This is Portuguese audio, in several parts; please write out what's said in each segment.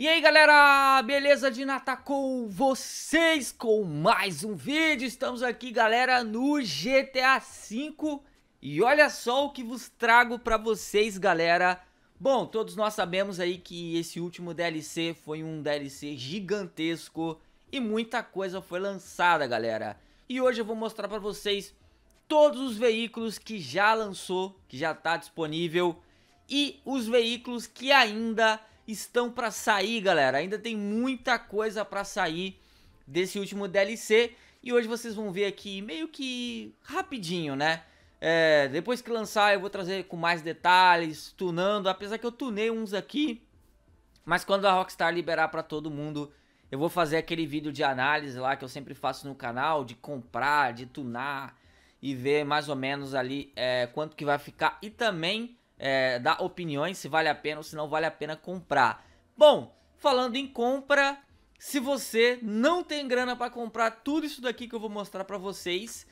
E aí galera, beleza de com vocês com mais um vídeo, estamos aqui galera no GTA V E olha só o que vos trago pra vocês galera Bom, todos nós sabemos aí que esse último DLC foi um DLC gigantesco E muita coisa foi lançada galera E hoje eu vou mostrar pra vocês todos os veículos que já lançou, que já tá disponível e os veículos que ainda estão para sair, galera. Ainda tem muita coisa para sair desse último DLC. E hoje vocês vão ver aqui meio que rapidinho, né? É, depois que lançar eu vou trazer com mais detalhes, tunando, apesar que eu tunei uns aqui. Mas quando a Rockstar liberar para todo mundo, eu vou fazer aquele vídeo de análise lá que eu sempre faço no canal, de comprar, de tunar e ver mais ou menos ali é, quanto que vai ficar. E também é, dar opiniões se vale a pena ou se não vale a pena comprar. Bom, falando em compra, se você não tem grana para comprar tudo isso daqui que eu vou mostrar para vocês,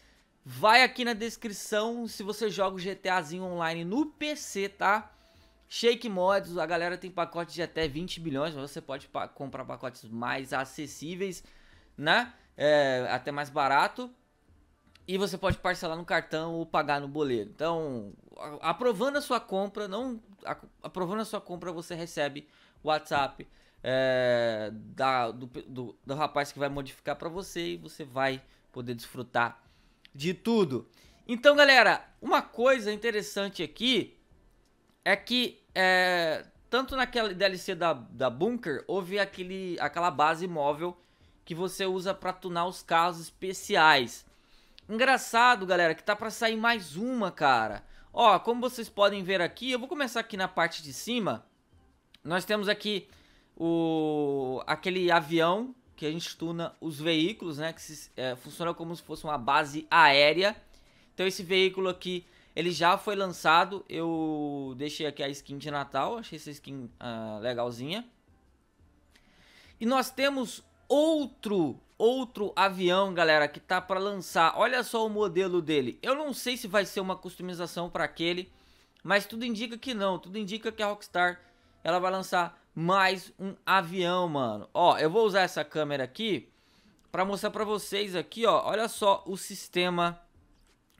vai aqui na descrição se você joga o GTAzinho online no PC, tá? Shake Mods, a galera tem pacotes de até 20 bilhões, mas você pode pa comprar pacotes mais acessíveis, né? É, até mais barato. E você pode parcelar no cartão ou pagar no boleto. Então, aprovando a sua compra, não aprovando a sua compra, você recebe o WhatsApp é, da, do, do, do rapaz que vai modificar para você e você vai poder desfrutar de tudo. Então, galera, uma coisa interessante aqui é que é, tanto naquela DLC da, da Bunker houve aquele, aquela base móvel que você usa para tunar os carros especiais. Engraçado, galera, que tá pra sair mais uma, cara. Ó, como vocês podem ver aqui, eu vou começar aqui na parte de cima. Nós temos aqui o aquele avião que a gente tuna os veículos, né? Que se, é, funciona como se fosse uma base aérea. Então esse veículo aqui, ele já foi lançado. Eu deixei aqui a skin de Natal, achei essa skin ah, legalzinha. E nós temos outro outro avião, galera, que tá para lançar. Olha só o modelo dele. Eu não sei se vai ser uma customização para aquele, mas tudo indica que não. Tudo indica que a Rockstar ela vai lançar mais um avião, mano. Ó, eu vou usar essa câmera aqui para mostrar para vocês aqui, ó. Olha só o sistema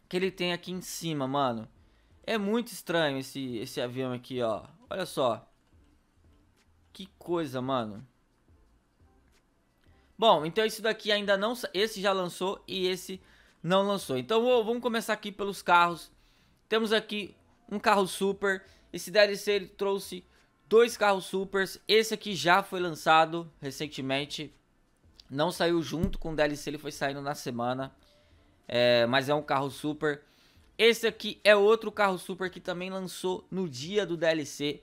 que ele tem aqui em cima, mano. É muito estranho esse esse avião aqui, ó. Olha só. Que coisa, mano. Bom, então esse daqui ainda não... Esse já lançou e esse não lançou. Então vamos começar aqui pelos carros. Temos aqui um carro super. Esse DLC ele trouxe dois carros supers. Esse aqui já foi lançado recentemente. Não saiu junto com o DLC, ele foi saindo na semana. É, mas é um carro super. Esse aqui é outro carro super que também lançou no dia do DLC.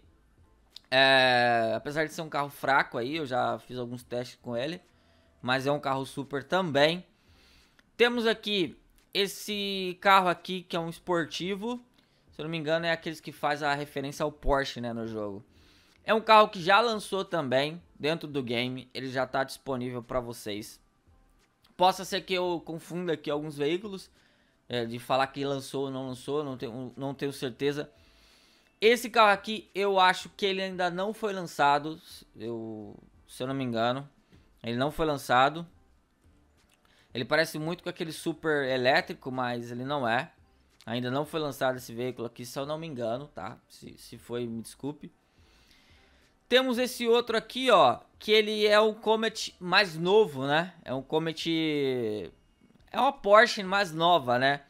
É, apesar de ser um carro fraco aí, eu já fiz alguns testes com ele mas é um carro super também. Temos aqui esse carro aqui que é um esportivo. Se eu não me engano, é aqueles que faz a referência ao Porsche, né, no jogo. É um carro que já lançou também dentro do game, ele já está disponível para vocês. Possa ser que eu confunda aqui alguns veículos, é, de falar que lançou ou não lançou, não tenho, não tenho certeza. Esse carro aqui, eu acho que ele ainda não foi lançado, eu, se eu não me engano. Ele não foi lançado. Ele parece muito com aquele super elétrico, mas ele não é. Ainda não foi lançado esse veículo aqui, se eu não me engano, tá? Se, se foi, me desculpe. Temos esse outro aqui, ó, que ele é um Comet mais novo, né? É um Comet... É uma Porsche mais nova, né?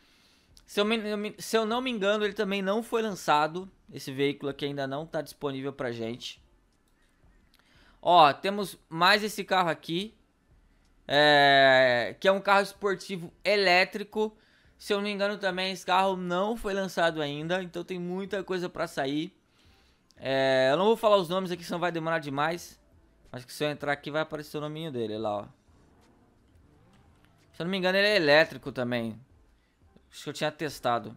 Se eu, me, se eu não me engano, ele também não foi lançado. Esse veículo aqui ainda não está disponível pra gente. Ó, temos mais esse carro aqui, é, que é um carro esportivo elétrico. Se eu não me engano também, esse carro não foi lançado ainda, então tem muita coisa para sair. É, eu não vou falar os nomes aqui, senão vai demorar demais. Acho que se eu entrar aqui vai aparecer o nominho dele lá, ó. Se eu não me engano, ele é elétrico também. Acho que eu tinha testado.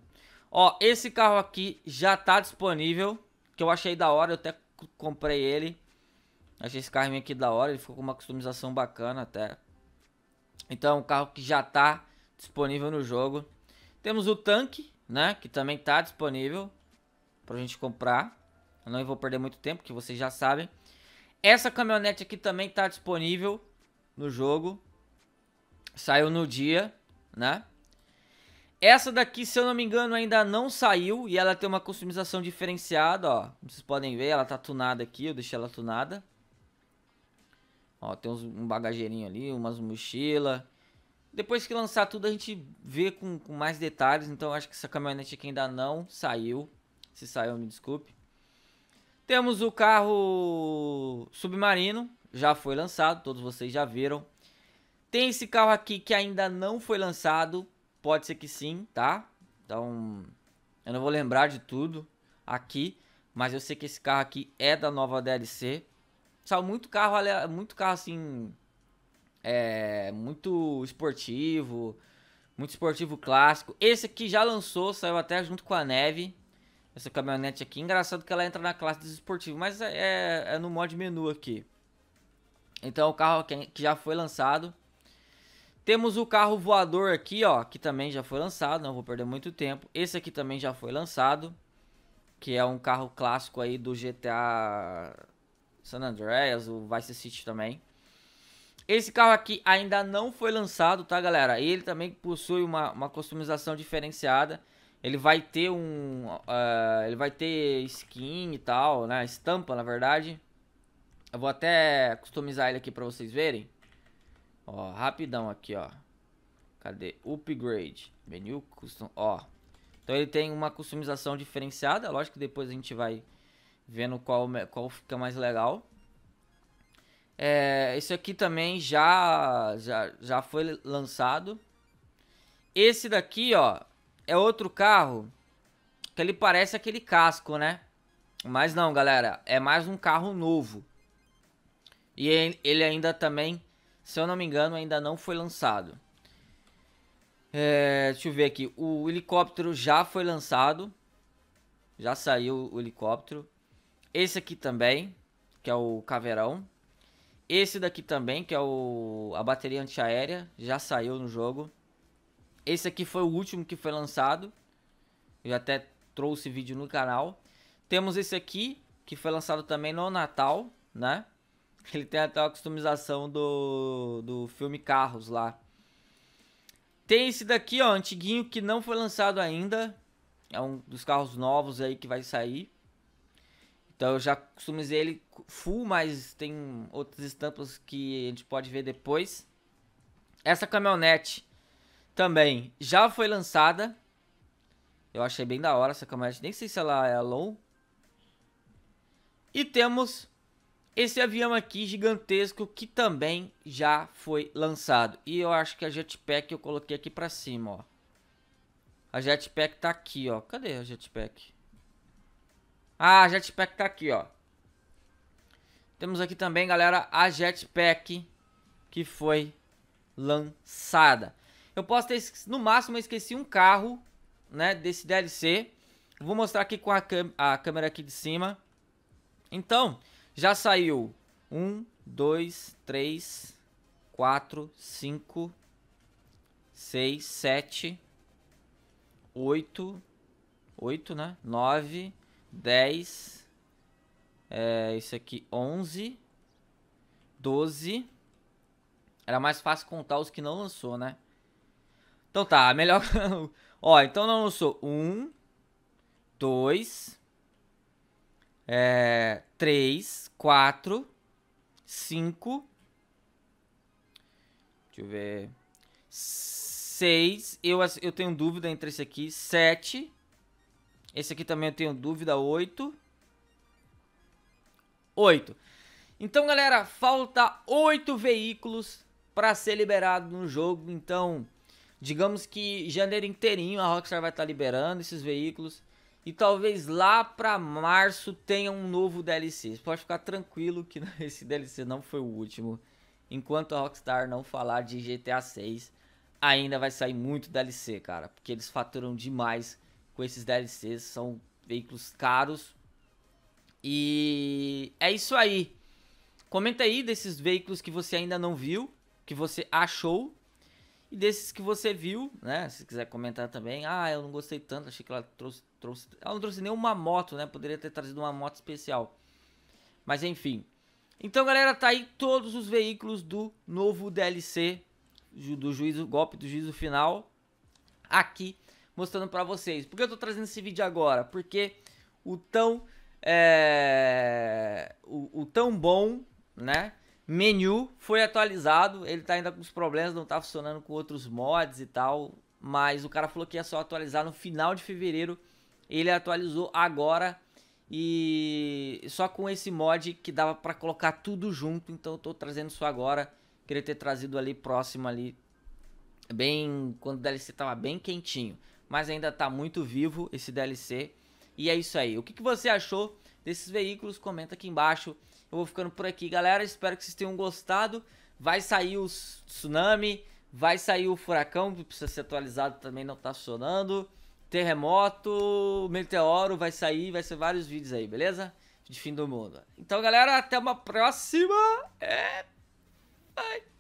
Ó, esse carro aqui já tá disponível. Que eu achei da hora, eu até comprei ele. Achei esse carrinho aqui da hora, ele ficou com uma customização bacana até. Então, é um carro que já tá disponível no jogo. Temos o tanque, né, que também tá disponível pra gente comprar. Eu não vou perder muito tempo, que vocês já sabem. Essa caminhonete aqui também tá disponível no jogo. Saiu no dia, né? Essa daqui, se eu não me engano, ainda não saiu e ela tem uma customização diferenciada, ó. Como vocês podem ver, ela tá tunada aqui, eu deixei ela tunada. Ó, tem uns, um bagageirinho ali, umas mochilas. Depois que lançar tudo, a gente vê com, com mais detalhes. Então, acho que essa caminhonete aqui ainda não saiu. Se saiu, me desculpe. Temos o carro submarino. Já foi lançado, todos vocês já viram. Tem esse carro aqui que ainda não foi lançado. Pode ser que sim, tá? Então, eu não vou lembrar de tudo aqui. Mas eu sei que esse carro aqui é da nova DLC saiu muito carro, muito carro assim. É, muito esportivo, muito esportivo clássico. Esse aqui já lançou, saiu até junto com a neve. Essa caminhonete aqui, engraçado que ela entra na classe dos esportivos, mas é, é, é no mod menu aqui. Então o carro que já foi lançado. Temos o carro voador aqui, ó, que também já foi lançado, não vou perder muito tempo. Esse aqui também já foi lançado, que é um carro clássico aí do GTA San Andreas, o Vice City também. Esse carro aqui ainda não foi lançado, tá, galera? Ele também possui uma, uma customização diferenciada. Ele vai ter um... Uh, ele vai ter skin e tal, né? Estampa, na verdade. Eu vou até customizar ele aqui pra vocês verem. Ó, rapidão aqui, ó. Cadê? Upgrade. Menu custom... Ó. Então ele tem uma customização diferenciada. Lógico que depois a gente vai vendo qual, qual fica mais legal. É, esse aqui também já, já, já foi lançado. Esse daqui, ó, é outro carro que ele parece aquele casco, né? Mas não, galera, é mais um carro novo. E ele ainda também, se eu não me engano, ainda não foi lançado. É, deixa eu ver aqui. O helicóptero já foi lançado. Já saiu o helicóptero. Esse aqui também, que é o Caveirão. Esse daqui também, que é o a bateria antiaérea, já saiu no jogo. Esse aqui foi o último que foi lançado. Eu até trouxe vídeo no canal. Temos esse aqui, que foi lançado também no Natal, né? Ele tem até a customização do, do filme Carros lá. Tem esse daqui, ó, antiguinho, que não foi lançado ainda. É um dos carros novos aí que vai sair. Então eu já customizei ele full, mas tem outras estampas que a gente pode ver depois. Essa caminhonete também já foi lançada. Eu achei bem da hora essa caminhonete, nem sei se ela é low. E temos esse avião aqui gigantesco que também já foi lançado. E eu acho que a jetpack eu coloquei aqui pra cima, ó. A jetpack tá aqui, ó. Cadê a jetpack? Ah, a Jetpack tá aqui, ó. Temos aqui também, galera, a Jetpack que foi lançada. Eu posso ter, no máximo, esqueci um carro, né, desse DLC. Vou mostrar aqui com a, a câmera aqui de cima. Então, já saiu 1, 2, 3, 4, 5, 6, 7, 8, 8, né, 9, 10, é, isso aqui 11, 12. Era mais fácil contar os que não lançou, né? Então tá, melhor... Ó, então não lançou 1, 2, é, três 3, 4, 5, deixa eu ver, 6, eu, eu tenho dúvida entre esse aqui, 7, esse aqui também eu tenho dúvida, 8. 8. Então, galera, falta 8 veículos para ser liberado no jogo. Então, digamos que janeiro inteirinho a Rockstar vai estar tá liberando esses veículos. E talvez lá para março tenha um novo DLC. Você pode ficar tranquilo que esse DLC não foi o último. Enquanto a Rockstar não falar de GTA 6, ainda vai sair muito DLC, cara. Porque eles faturam demais com esses DLCs, são veículos caros. E é isso aí. Comenta aí desses veículos que você ainda não viu, que você achou e desses que você viu, né? Se quiser comentar também, ah, eu não gostei tanto, achei que ela trouxe, trouxe. Ela não trouxe nenhuma moto, né? Poderia ter trazido uma moto especial. Mas enfim. Então, galera, tá aí todos os veículos do novo DLC do juízo golpe do juízo final aqui mostrando para vocês. Por que eu tô trazendo esse vídeo agora? Porque o tão é, o, o, tão bom, né? Menu foi atualizado, ele tá ainda com os problemas, não tá funcionando com outros mods e tal, mas o cara falou que ia só atualizar no final de fevereiro. Ele atualizou agora e só com esse mod que dava para colocar tudo junto, então eu tô trazendo isso agora. Queria ter trazido ali próximo ali bem quando o DLC tava bem quentinho mas ainda está muito vivo esse DLC. E é isso aí. O que, que você achou desses veículos? Comenta aqui embaixo. Eu vou ficando por aqui, galera. Espero que vocês tenham gostado. Vai sair o tsunami, vai sair o furacão, precisa ser atualizado também, não está funcionando. Terremoto, meteoro, vai sair, vai ser vários vídeos aí, beleza? De fim do mundo. Então, galera, até uma próxima. É... Bye.